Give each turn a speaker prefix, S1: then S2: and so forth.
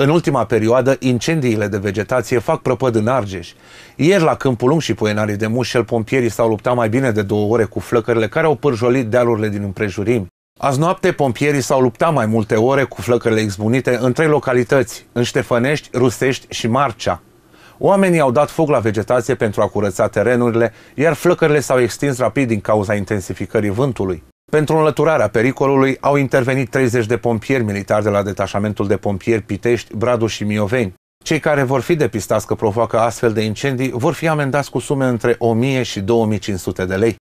S1: În ultima perioadă, incendiile de vegetație fac prăpăd în Argeș. Ieri, la Câmpul Lung și Poenarii de Mușel, pompierii s-au luptat mai bine de două ore cu flăcările care au pârjolit dealurile din împrejurim. Azi noapte, pompierii s-au luptat mai multe ore cu flăcările exbunite în trei localități, în Ștefănești, Rusești și Marcea. Oamenii au dat foc la vegetație pentru a curăța terenurile, iar flăcările s-au extins rapid din cauza intensificării vântului. Pentru înlăturarea pericolului au intervenit 30 de pompieri militari de la detașamentul de pompieri Pitești, Bradu și Mioveni. Cei care vor fi depistați că provoacă astfel de incendii vor fi amendați cu sume între 1000 și 2500 de lei.